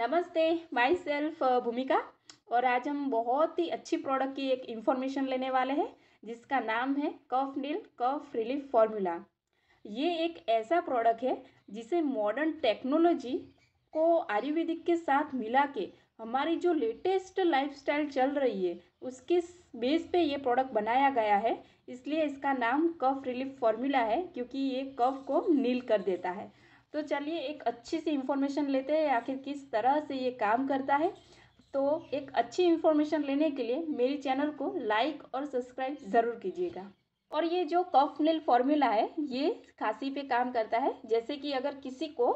नमस्ते my self भूमिका और आज हम बहुत ही अच्छी प्रोडक्ट की एक इन्फॉर्मेशन लेने वाले हैं जिसका नाम है कफ नील कफ रिलीफ फॉर्मूला ये एक ऐसा प्रोडक्ट है जिसे मॉडर्न टेक्नोलॉजी को आयुर्वेदिक के साथ मिला के हमारी जो लेटेस्ट लाइफस्टाइल चल रही है उसके बेस पे ये प्रोडक्ट बनाया गया है इसलिए इसका नाम कफ रिलीफ फॉर्मूला है क्योंकि ये कफ को नील कर देता है तो चलिए एक अच्छी सी इन्फॉर्मेशन लेते हैं आखिर किस तरह से ये काम करता है तो एक अच्छी इन्फॉर्मेशन लेने के लिए मेरी चैनल को लाइक और सब्सक्राइब ज़रूर कीजिएगा और ये जो कफ नील फॉर्मूला है ये खांसी पे काम करता है जैसे कि अगर किसी को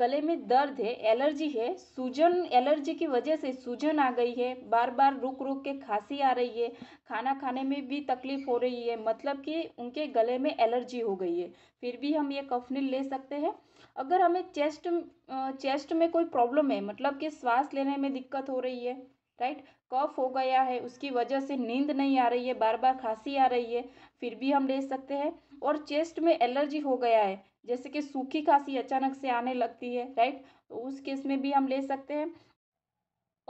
गले में दर्द है एलर्जी है सूजन एलर्जी की वजह से सूजन आ गई है बार बार रुक रुक के खांसी आ रही है खाना खाने में भी तकलीफ हो रही है मतलब कि उनके गले में एलर्जी हो गई है फिर भी हम ये नील ले सकते हैं अगर हमें चेस्ट चेस्ट में कोई प्रॉब्लम है मतलब कि श्वास लेने में दिक्कत हो रही है राइट कफ हो गया है उसकी वजह से नींद नहीं आ रही है बार बार खांसी आ रही है फिर भी हम ले सकते हैं और चेस्ट में एलर्जी हो गया है जैसे कि सूखी खांसी अचानक से आने लगती है राइट तो उस केस में भी हम ले सकते हैं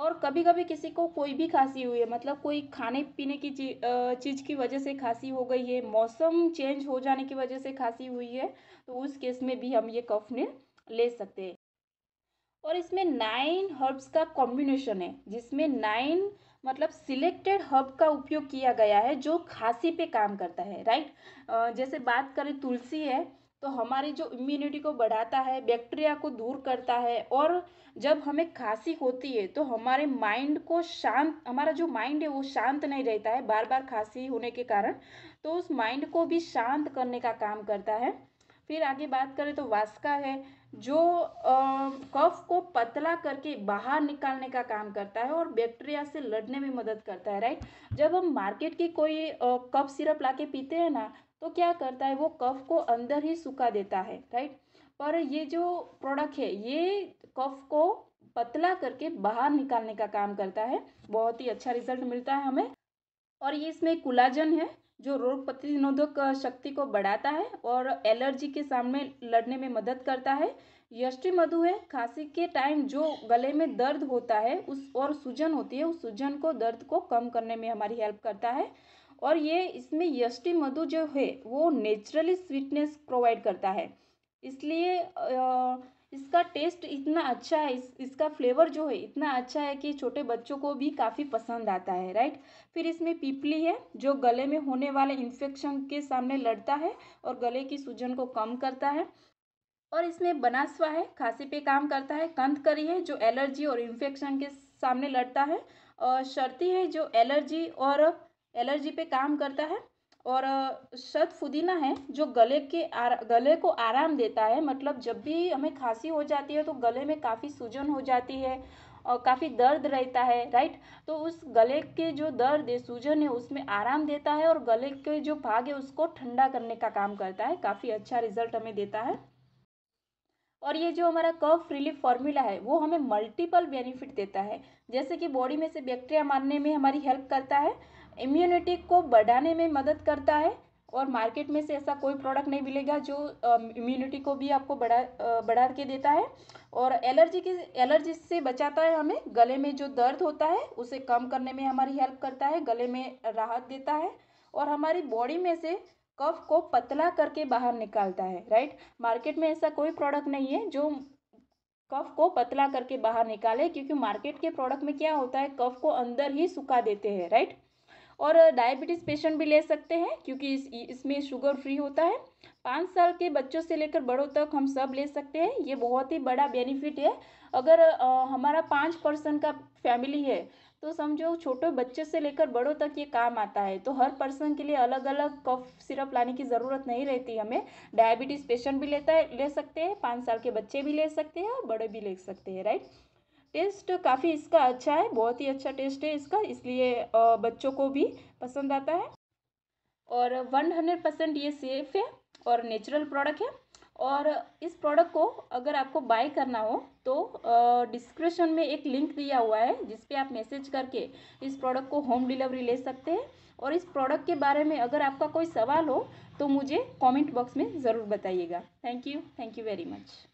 और कभी कभी किसी को कोई भी खांसी हुई है मतलब कोई खाने पीने की चीज, की वजह से खांसी हो गई है मौसम चेंज हो जाने की वजह से खांसी हुई है तो उस केस में भी हम ये कफ ने ले सकते हैं और इसमें नाइन हर्ब्स का कॉम्बिनेशन है जिसमें नाइन मतलब सिलेक्टेड हर्ब का उपयोग किया गया है जो खांसी पे काम करता है राइट जैसे बात करें तुलसी है तो हमारी जो इम्यूनिटी को बढ़ाता है बैक्टीरिया को दूर करता है और जब हमें खांसी होती है तो हमारे माइंड को शांत हमारा जो माइंड है वो शांत नहीं रहता है बार बार खांसी होने के कारण तो उस माइंड को भी शांत करने का काम करता है फिर आगे बात करें तो वास्का है जो कफ को पतला करके बाहर निकालने का काम करता है और बैक्टीरिया से लड़ने में मदद करता है राइट जब हम मार्केट की कोई कफ सिरप लाके पीते हैं ना तो क्या करता है वो कफ को अंदर ही सूखा देता है राइट पर ये जो प्रोडक्ट है ये कफ को पतला करके बाहर निकालने का काम करता है बहुत ही अच्छा रिजल्ट मिलता है हमें और ये इसमें कुलाजन है जो रोग प्रतिरोधक शक्ति को बढ़ाता है और एलर्जी के सामने लड़ने में मदद करता है यष्टि मधु है खांसी के टाइम जो गले में दर्द होता है उस और सूजन होती है उस सूजन को दर्द को कम करने में हमारी हेल्प करता है और ये इसमें यष्टि मधु जो है वो नेचुरली स्वीटनेस प्रोवाइड करता है इसलिए इसका टेस्ट इतना अच्छा है इस, इसका फ्लेवर जो है इतना अच्छा है कि छोटे बच्चों को भी काफ़ी पसंद आता है राइट फिर इसमें पीपली है जो गले में होने वाले इन्फेक्शन के सामने लड़ता है और गले की सूजन को कम करता है और इसमें बनासवा है खांसी पे काम करता है कंध करी है जो एलर्जी और इन्फेक्शन के सामने लड़ता है और शर्ती है जो एलर्जी और एलर्जी पे काम करता है और सत फुदीना है जो गले के आर, गले को आराम देता है मतलब जब भी हमें खांसी हो जाती है तो गले में काफ़ी सूजन हो जाती है और काफ़ी दर्द रहता है राइट तो उस गले के जो दर्द है सूजन है उसमें आराम देता है और गले के जो भाग है उसको ठंडा करने का काम करता है काफ़ी अच्छा रिजल्ट हमें देता है और ये जो हमारा कफ रिलीफ फॉर्मूला है वो हमें मल्टीपल बेनिफिट देता है जैसे कि बॉडी में से बैक्टीरिया मारने में हमारी हेल्प करता है इम्यूनिटी को बढ़ाने में मदद करता है और मार्केट में से ऐसा कोई प्रोडक्ट नहीं मिलेगा जो इम्यूनिटी को भी आपको बढ़ा बढ़ा के देता है और एलर्जी की एलर्जी से बचाता है हमें गले में जो दर्द होता है उसे कम करने में हमारी हेल्प करता है गले में राहत देता है और हमारी बॉडी में से कफ को पतला करके बाहर निकालता है राइट मार्केट में ऐसा कोई प्रोडक्ट नहीं है जो कफ को पतला करके बाहर निकाले क्योंकि मार्केट के प्रोडक्ट में क्या होता है कफ को अंदर ही सुखा देते हैं राइट और डायबिटीज़ पेशेंट भी ले सकते हैं क्योंकि इस इसमें शुगर फ्री होता है पाँच साल के बच्चों से लेकर बड़ों तक हम सब ले सकते हैं ये बहुत ही बड़ा बेनिफिट है अगर आ, हमारा पाँच पर्सन का फैमिली है तो समझो छोटे बच्चे से लेकर बड़ों तक ये काम आता है तो हर पर्सन के लिए अलग अलग कफ सिरप लाने की ज़रूरत नहीं रहती हमें डायबिटीज़ पेशेंट भी लेता है ले सकते हैं पाँच साल के बच्चे भी ले सकते हैं और बड़े भी ले सकते हैं राइट टेस्ट काफ़ी इसका अच्छा है बहुत ही अच्छा टेस्ट है इसका इसलिए बच्चों को भी पसंद आता है और वन हंड्रेड परसेंट ये सेफ है और नेचुरल प्रोडक्ट है और इस प्रोडक्ट को अगर आपको बाय करना हो तो डिस्क्रिप्शन में एक लिंक दिया हुआ है जिसपे आप मैसेज करके इस प्रोडक्ट को होम डिलीवरी ले सकते हैं और इस प्रोडक्ट के बारे में अगर आपका कोई सवाल हो तो मुझे कमेंट बॉक्स में ज़रूर बताइएगा thank you thank you very much